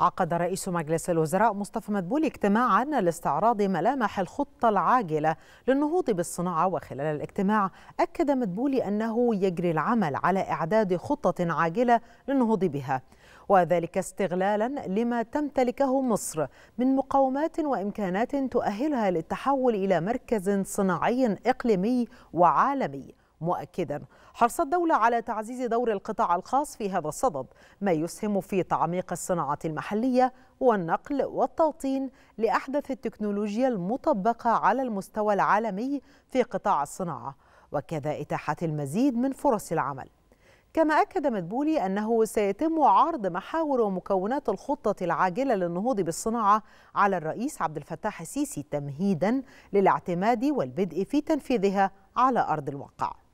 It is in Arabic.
عقد رئيس مجلس الوزراء مصطفى مدبولي اجتماعا لاستعراض ملامح الخطة العاجلة للنهوض بالصناعة وخلال الاجتماع أكد مدبولي أنه يجري العمل على إعداد خطة عاجلة للنهوض بها وذلك استغلالا لما تمتلكه مصر من مقومات وإمكانات تؤهلها للتحول إلى مركز صناعي إقليمي وعالمي مؤكدا حرص الدولة على تعزيز دور القطاع الخاص في هذا الصدد ما يسهم في تعميق الصناعة المحلية والنقل والتوطين لأحدث التكنولوجيا المطبقة على المستوى العالمي في قطاع الصناعة وكذا إتاحة المزيد من فرص العمل كما أكد مدبولي أنه سيتم عرض محاور ومكونات الخطة العاجلة للنهوض بالصناعة على الرئيس عبد الفتاح السيسي تمهيدا للاعتماد والبدء في تنفيذها على أرض الواقع